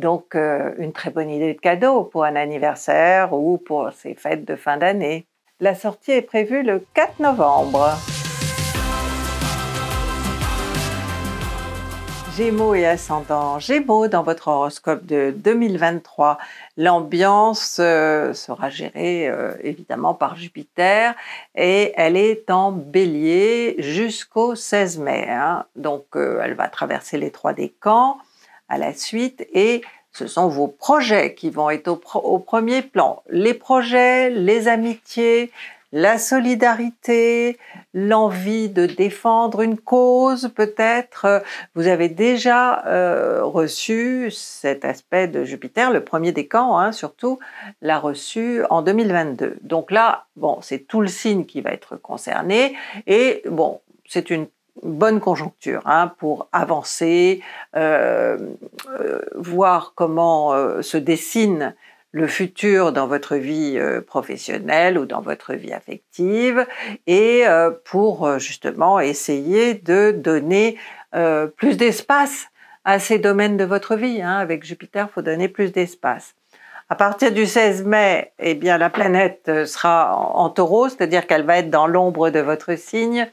donc, euh, une très bonne idée de cadeau pour un anniversaire ou pour ces fêtes de fin d'année. La sortie est prévue le 4 novembre. Gémeaux et ascendant Gémeaux dans votre horoscope de 2023. L'ambiance euh, sera gérée euh, évidemment par Jupiter et elle est en bélier jusqu'au 16 mai. Hein. Donc elle va traverser les trois décans à la suite et ce sont vos projets qui vont être au, premier plan. Les projets, les amitiés, la solidarité, l'envie de défendre une cause peut-être. Vous avez déjà euh, reçu cet aspect de Jupiter, le premier décan hein, surtout, l'a reçu en 2022. Donc là, bon, c'est tout le signe qui va être concerné et bon, c'est une bonne conjoncture hein, pour avancer, euh, euh, voir comment euh, se dessine le futur dans votre vie professionnelle ou dans votre vie affective et pour justement essayer de donner plus d'espace à ces domaines de votre vie. Hein. Avec Jupiter, il faut donner plus d'espace. À partir du 16 mai, eh bien, la planète euh, sera en, taureau, c'est-à-dire qu'elle va être dans l'ombre de votre signe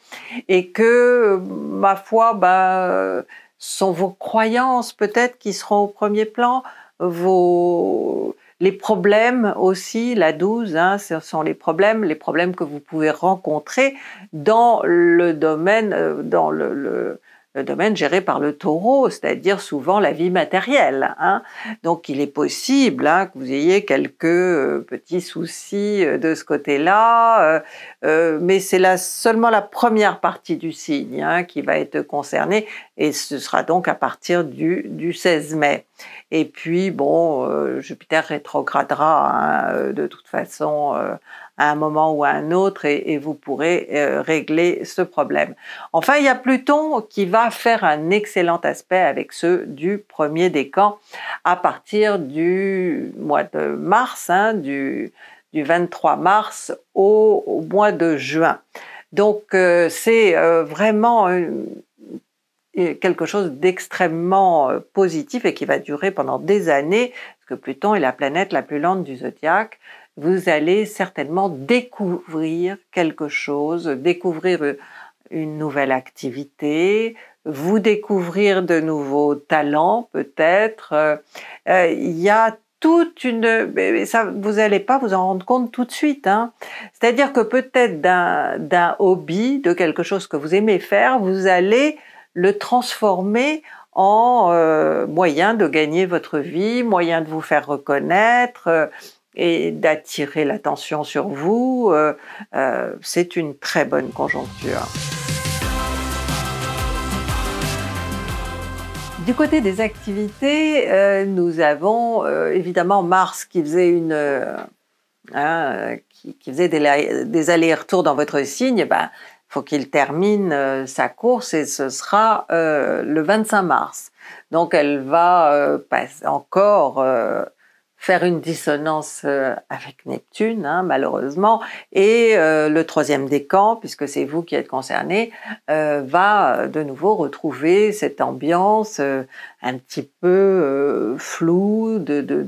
et que, euh, ma foi, bah, euh, sont vos croyances peut-être qui seront au premier plan, vos, les problèmes aussi, la 12, hein, ce sont les problèmes, les problèmes que vous pouvez rencontrer dans le domaine, dans le le domaine géré par le taureau, c'est-à-dire souvent la vie matérielle. Hein. Donc il est possible hein, que vous ayez quelques euh, petits soucis euh, de ce côté-là, euh, mais c'est là seulement la première partie du signe hein, qui va être concernée, et ce sera donc à partir du 16 mai. Et puis, bon, euh, Jupiter rétrogradera hein, euh, de toute façon euh, à un moment ou à un autre et, vous pourrez régler ce problème. Enfin, il y a Pluton qui va faire un excellent aspect avec ceux du premier décan à partir du mois de mars, hein, du, 23 mars au, mois de juin. Donc, c'est vraiment quelque chose d'extrêmement euh, positif et qui va durer pendant des années, parce que Pluton est la planète la plus lente du zodiaque, vous allez certainement découvrir quelque chose, découvrir euh, une nouvelle activité, vous découvrir de nouveaux talents peut-être. Euh, il y a toute une... Ça, vous n'allez pas vous en rendre compte tout de suite. Hein. C'est-à-dire que peut-être d'un hobby, de quelque chose que vous aimez faire, vous allez le transformer en euh, moyen de gagner votre vie, moyen de vous faire reconnaître euh, et d'attirer l'attention sur vous, euh, c'est une très bonne conjoncture. Du côté des activités, nous avons évidemment Mars qui faisait hein, qui, faisait des, allers-retours dans votre signe, ben, faut qu'il termine euh, sa course et ce sera euh, le 25 mars. Donc elle va euh, pas, encore faire une dissonance avec Neptune, hein, malheureusement, et le troisième décan, puisque c'est vous qui êtes concerné, va de nouveau retrouver cette ambiance un petit peu floue de, de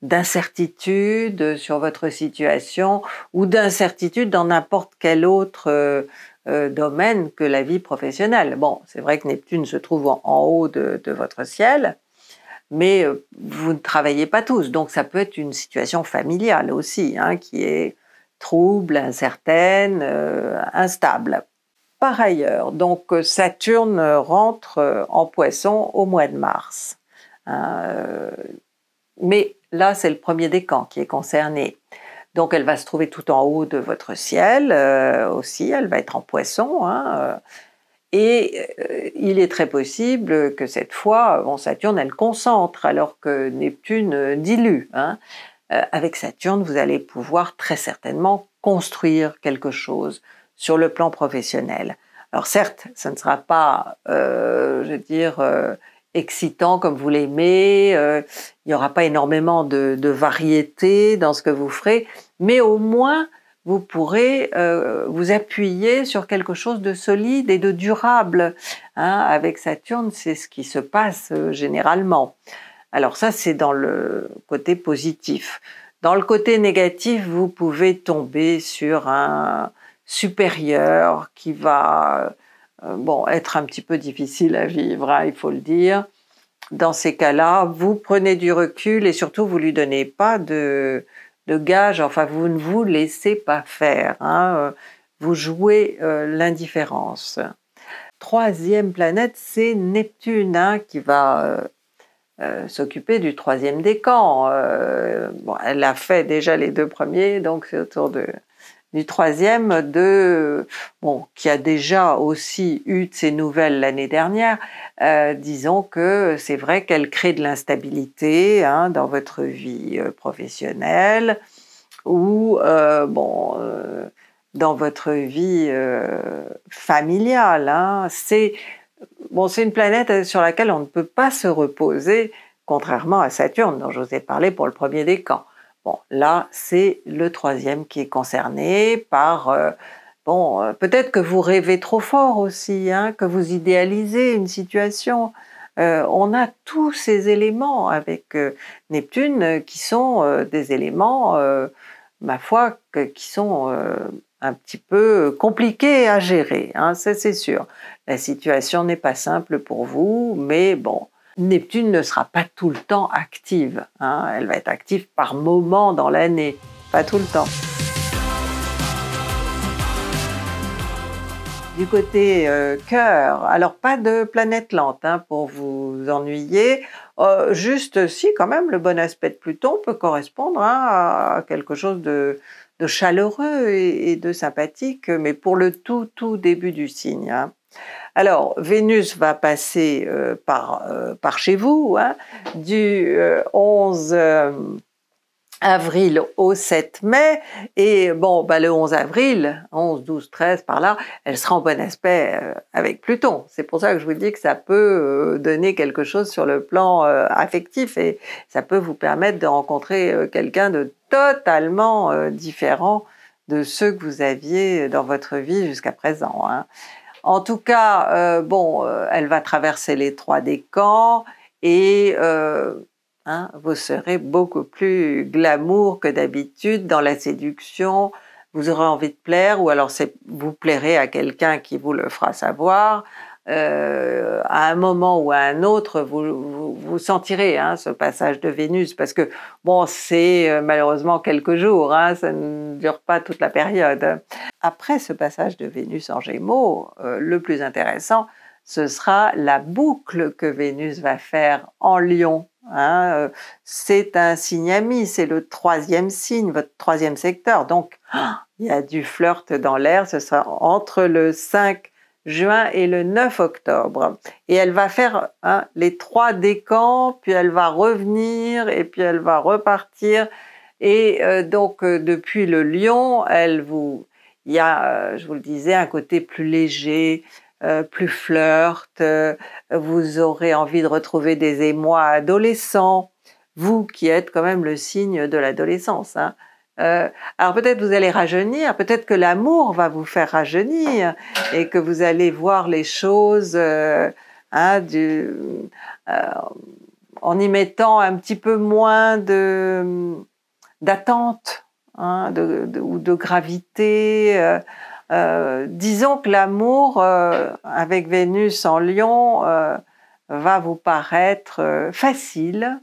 d'incertitude sur votre situation ou d'incertitude dans n'importe quel autre euh, domaine que la vie professionnelle. Bon, c'est vrai que Neptune se trouve en, haut de, votre ciel, mais euh, vous ne travaillez pas tous, donc ça peut être une situation familiale aussi, hein, qui est trouble, incertaine, euh, instable. Par ailleurs, donc Saturne rentre en poisson au mois de mars. Hein, mais là, c'est le premier décan qui est concerné. Donc elle va se trouver tout en haut de votre ciel euh, aussi, elle va être en poisson. Hein, euh. et euh, il est très possible que cette fois, Saturne, elle concentre alors que Neptune dilue. Hein. avec Saturne, vous allez pouvoir très certainement construire quelque chose sur le plan professionnel. Alors certes, ce ne sera pas, je veux dire, excitant comme vous l'aimez. Euh, il n'y aura pas énormément de, variété dans ce que vous ferez, mais au moins vous pourrez euh, vous appuyer sur quelque chose de solide et de durable. Hein. avec Saturne, c'est ce qui se passe euh, généralement. Alors ça, c'est dans le côté positif. Dans le côté négatif, vous pouvez tomber sur un supérieur qui va euh, bon, être un petit peu difficile à vivre, hein, il faut le dire. Dans ces cas-là, vous prenez du recul et surtout vous ne lui donnez pas de, de gage, enfin vous ne vous laissez pas faire, hein. euh, vous jouez euh, l'indifférence. Troisième planète, c'est Neptune hein, qui va s'occuper du troisième décan. Bon, elle a fait déjà les deux premiers, donc c'est autour de, du troisième de bon qui a déjà aussi eu de ses nouvelles l'année dernière. Euh, disons que c'est vrai qu'elle crée de l'instabilité hein, dans votre vie euh, professionnelle ou euh, bon dans votre vie familiale. Hein. C'est bon, c'est une planète sur laquelle on ne peut pas se reposer, contrairement à Saturne dont je vous ai parlé pour le premier décan. Bon, là, c'est le troisième qui est concerné par... Euh, bon, euh, peut-être que vous rêvez trop fort aussi, hein, que vous idéalisez une situation. Euh, on a tous ces éléments avec Neptune qui sont des éléments, ma foi, qui sont un petit peu compliqués à gérer, hein, ça c'est sûr. La situation n'est pas simple pour vous, mais bon, Neptune ne sera pas tout le temps active. Hein. Elle va être active par moment dans l'année, pas tout le temps. Du côté euh, cœur, alors pas de planète lente hein, pour vous ennuyer. Euh, juste si quand même le bon aspect de Pluton peut correspondre hein, à quelque chose de, chaleureux et, et, de sympathique, mais pour le tout tout début du signe. Alors, Vénus va passer euh, euh, par, chez vous hein, du 11 euh, avril au 7 mai et bon bah, le 11 avril 11 12 13 par là elle sera en bon aspect avec Pluton c'est pour ça que je vous dis que ça peut donner quelque chose sur le plan affectif et ça peut vous permettre de rencontrer quelqu'un de totalement différent de ceux que vous aviez dans votre vie jusqu'à présent hein. En tout cas, euh, bon, euh, elle va traverser les trois décors et euh, hein, vous serez beaucoup plus glamour que d'habitude dans la séduction. Vous aurez envie de plaire ou alors vous plairez à quelqu'un qui vous le fera savoir euh, à un moment ou à un autre, vous, vous, sentirez hein, ce passage de Vénus, parce que bon, c'est euh, malheureusement quelques jours, hein, ça ne dure pas toute la période. Après ce passage de Vénus en Gémeaux, euh, le plus intéressant, ce sera la boucle que Vénus va faire en Lion. Hein. Euh, c'est un signe ami, c'est le troisième signe, votre troisième secteur. Donc, il y a du flirt dans l'air, ce sera entre le 5 juin et le 9 octobre. Et elle va faire hein, les trois décans, puis elle va revenir et puis elle va repartir. Et euh, donc euh, depuis le lion, elle vous, il y a, euh, je vous le disais, un côté plus léger, plus flirt. vous aurez envie de retrouver des émois adolescents. Vous qui êtes quand même le signe de l'adolescence, hein. Euh, alors peut-être vous allez rajeunir, peut-être que l'amour va vous faire rajeunir et que vous allez voir les choses euh, hein, euh, en y mettant un petit peu moins de d'attente hein, ou de gravité. disons que l'amour avec Vénus en Lion va vous paraître facile.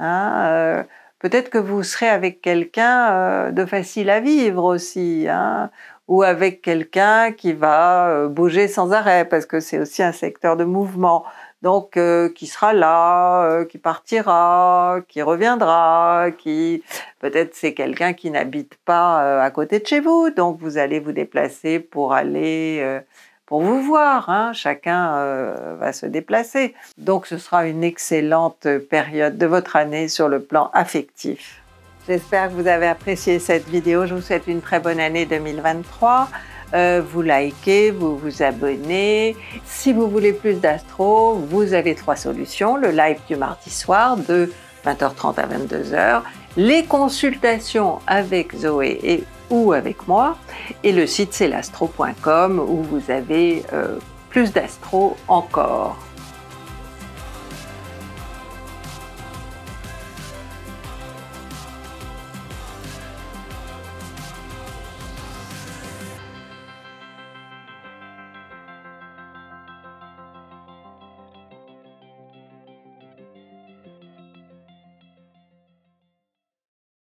Hein, peut-être que vous serez avec quelqu'un euh, de facile à vivre aussi, hein, ou avec quelqu'un qui va euh, bouger sans arrêt, parce que c'est aussi un secteur de mouvement. Donc, euh, qui sera là, qui partira, qui reviendra, qui peut-être c'est quelqu'un qui n'habite pas à côté de chez vous, donc vous allez vous déplacer pour aller pour vous voir. Hein. Chacun euh, va se déplacer. Donc ce sera une excellente période de votre année sur le plan affectif. J'espère que vous avez apprécié cette vidéo. Je vous souhaite une très bonne année 2023. Euh, vous likez, vous vous abonnez. Si vous voulez plus d'astro, vous avez trois solutions. Le live du mardi soir de 20h30 à 22h. Les consultations avec Zoé et ou avec moi. Et le site c'est l'astro.com où vous avez euh, plus d'astro encore.